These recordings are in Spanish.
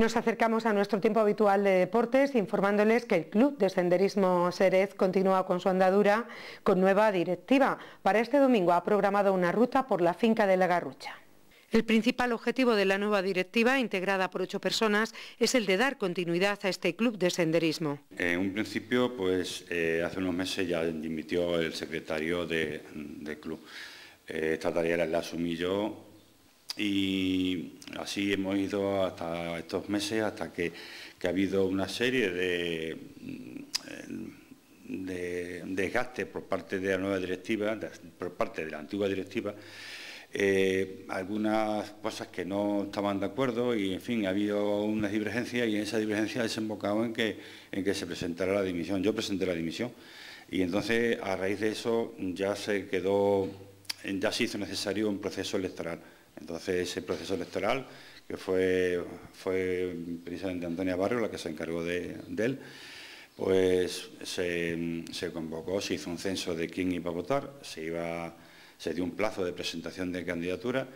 Nos acercamos a nuestro tiempo habitual de deportes informándoles que el Club de Senderismo Serez continúa con su andadura con nueva directiva. Para este domingo ha programado una ruta por la finca de la Garrucha. El principal objetivo de la nueva directiva, integrada por ocho personas, es el de dar continuidad a este club de senderismo. En un principio, pues eh, hace unos meses ya dimitió el secretario del club. Eh, esta tarea la asumí yo y así hemos ido hasta estos meses, hasta que, ha habido una serie de, mm, de desgastes por parte de la nueva directiva, por parte de la antigua directiva, eh, algunas cosas que no estaban de acuerdo y, en fin, ha habido una divergencia y esa divergencia ha desembocado en que, se presentara la dimisión. Yo presenté la dimisión y entonces, a raíz de eso, ya se quedó, ya se hizo necesario un proceso electoral. Entonces ese proceso electoral, que fue, fue precisamente Antonia Barrio la que se encargó de, él, pues se, convocó, se hizo un censo de quién iba a votar, se, iba, se dio un plazo de presentación de candidatura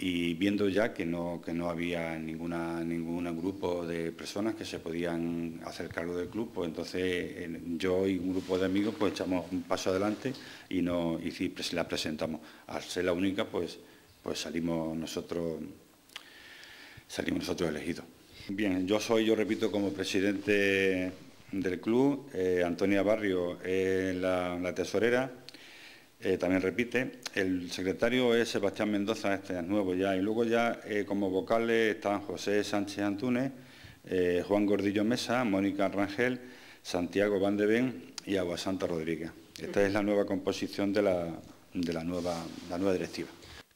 y viendo ya que no, que no había ninguna, ningún grupo de personas que se podían hacer cargo del club, pues entonces yo y un grupo de amigos pues echamos un paso adelante y, no, y la presentamos. Al ser la única, pues pues salimos nosotros, salimos nosotros elegidos. Bien, yo soy, yo repito, como presidente del club, eh, Antonia Barrio la, tesorera, eh, también repite, el secretario es Sebastián Mendoza, este es nuevo ya, y luego ya eh, como vocales están José Sánchez Antunes, Juan Gordillo Mesa, Mónica Rangel, Santiago Van de Ben y Agua Santa Rodríguez. Esta es la nueva composición de la nueva directiva.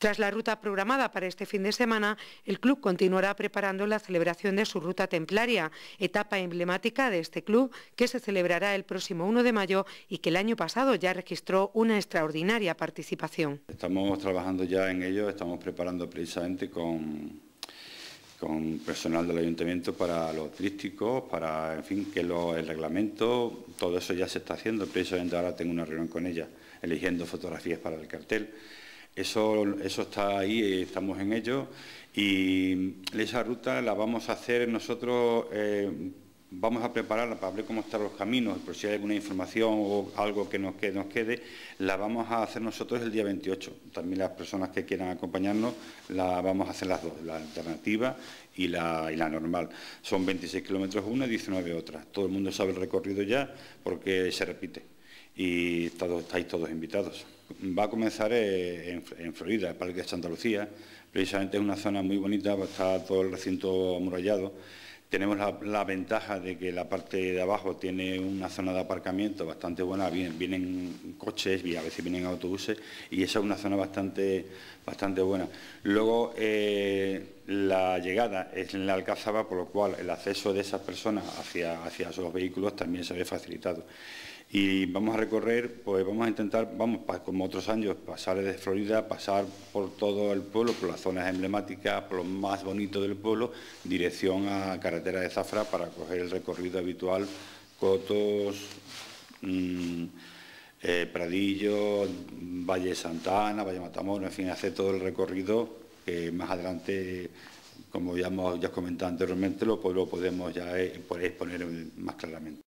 Tras la ruta programada para este fin de semana, el club continuará preparando la celebración de su ruta templaria, etapa emblemática de este club que se celebrará el próximo 1 de mayo y que el año pasado ya registró una extraordinaria participación. Estamos trabajando ya en ello, estamos preparando precisamente con, personal del ayuntamiento para los turísticos, para, en fin, que el reglamento, todo eso ya se está haciendo, precisamente ahora tengo una reunión con ella, eligiendo fotografías para el cartel. Eso, eso está ahí, estamos en ello y esa ruta la vamos a hacer nosotros, eh, vamos a prepararla para ver cómo están los caminos, por si hay alguna información o algo que nos, quede, la vamos a hacer nosotros el día 28. También las personas que quieran acompañarnos, la vamos a hacer las dos, la alternativa y la, y la normal. Son 26 kilómetros una y 19 otra. Todo el mundo sabe el recorrido ya porque se repite y estáis todos invitados. Va a comenzar eh, en, Florida, el Parque de Santa Lucía, precisamente es una zona muy bonita, está todo el recinto amurallado. Tenemos la, ventaja de que la parte de abajo tiene una zona de aparcamiento bastante buena, vienen, vienen, coches, a veces vienen autobuses, y esa es una zona bastante, bastante buena. Luego, eh, la llegada es en la Alcazaba... por lo cual el acceso de esas personas hacia, hacia esos vehículos también se ve facilitado y vamos a recorrer, pues vamos a intentar, vamos, como otros años, pasar desde Florida, pasar por todo el pueblo, por las zonas emblemáticas, por lo más bonito del pueblo, dirección a carretera de Zafra para coger el recorrido habitual, Cotos, mm, eh, Pradillo, Valle Santana, Valle Matamoros, en fin, hacer todo el recorrido que más adelante como ya hemos ya comentado anteriormente, lo, pues lo podemos ya eh, exponer más claramente.